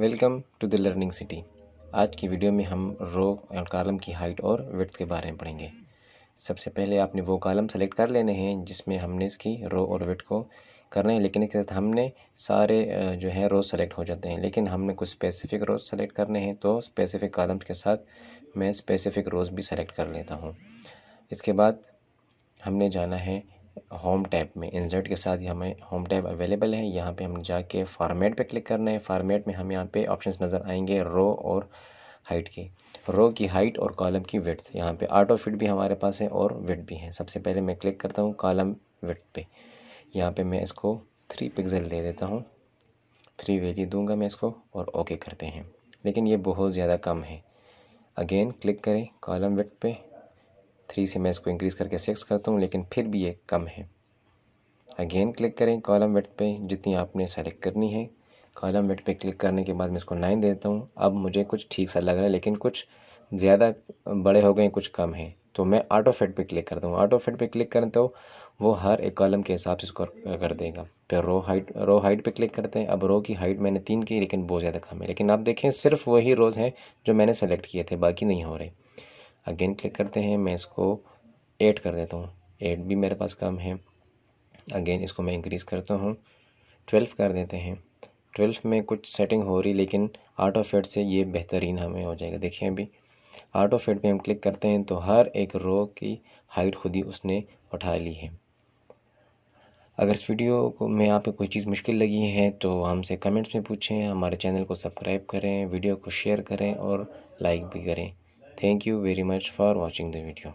welcome to the learning city आज की video में हम रो और कॉलम की हाइट और वेट्थ के बारे में पढ़ेंगे सबसे पहले आपने वो कॉलम सेलेक्ट कर लेने हैं जिसमें हमने इसकी रो और वेट को करना है लेकिन इसके साथ हमने सारे जो है रोज सेलेक्ट हो जाते हैं लेकिन हमने कुछ स्पेसिफिक रोज सेलेक्ट करने हैं तो स्पेसिफिक कॉलम्स के साथ मैं स्पेसिफिक रोज भी सेलेक्ट कर लेता हूँ इसके बाद हमने जाना है होम टैब में इंजर्ट के साथ हमें होम टैब अवेलेबल है यहाँ पे हम जाके फॉर्मेट पे क्लिक करना है फॉर्मेट में हम यहाँ पे ऑप्शंस नज़र आएंगे रो और हाइट के रो की हाइट और कॉलम की विड्थ यहाँ पे आटो फिट भी हमारे पास है और विड्थ भी है सबसे पहले मैं क्लिक करता हूँ कॉलम विड्थ पे यहाँ पे मैं इसको थ्री पिक्सल दे देता हूँ थ्री वैल्यू दूंगा मैं इसको और ओके करते हैं लेकिन ये बहुत ज़्यादा कम है अगेन क्लिक करें कॉलम विड्थ पे थ्री से मैं इसको इंक्रीज़ करके सिक्स करता हूँ लेकिन फिर भी ये कम है अगेन क्लिक करें कॉलम वेट पे जितनी आपने सेलेक्ट करनी है कॉलम वेट पे क्लिक करने के बाद मैं इसको नाइन देता हूँ अब मुझे कुछ ठीक सा लग रहा है लेकिन कुछ ज़्यादा बड़े हो गए कुछ कम हैं तो मैं ऑटो फिट पे क्लिक करता हूँ ऑटो फिट पे क्लिक करें तो वो हर एक कॉलम के हिसाब से स्कोर कर देगा फिर रो हाइट रो हाइट पे क्लिक करते हैं अब रो की हाइट मैंने तीन की लेकिन बहुत ज़्यादा कम है लेकिन आप देखें सिर्फ वही रोज़ हैं जो मैंने सेलेक्ट किए थे बाकी नहीं हो रहे अगेन क्लिक करते हैं मैं इसको एड कर देता हूँ एड भी मेरे पास कम है अगेन इसको मैं इंक्रीज़ करता हूँ ट्वेल्व कर देते हैं ट्वेल्व में कुछ सेटिंग हो रही लेकिन आर्ट ऑफ एड से ये बेहतरीन हमें हो जाएगा देखिए अभी आर्ट ऑफ एड पर हम क्लिक करते हैं तो हर एक रो की हाइट खुद ही उसने उठा ली है अगर इस वीडियो को में आपको कोई चीज़ मुश्किल लगी है तो हमसे कमेंट्स में पूछें हमारे चैनल को सब्सक्राइब करें वीडियो को शेयर करें और लाइक भी करें thank you very much for watching the video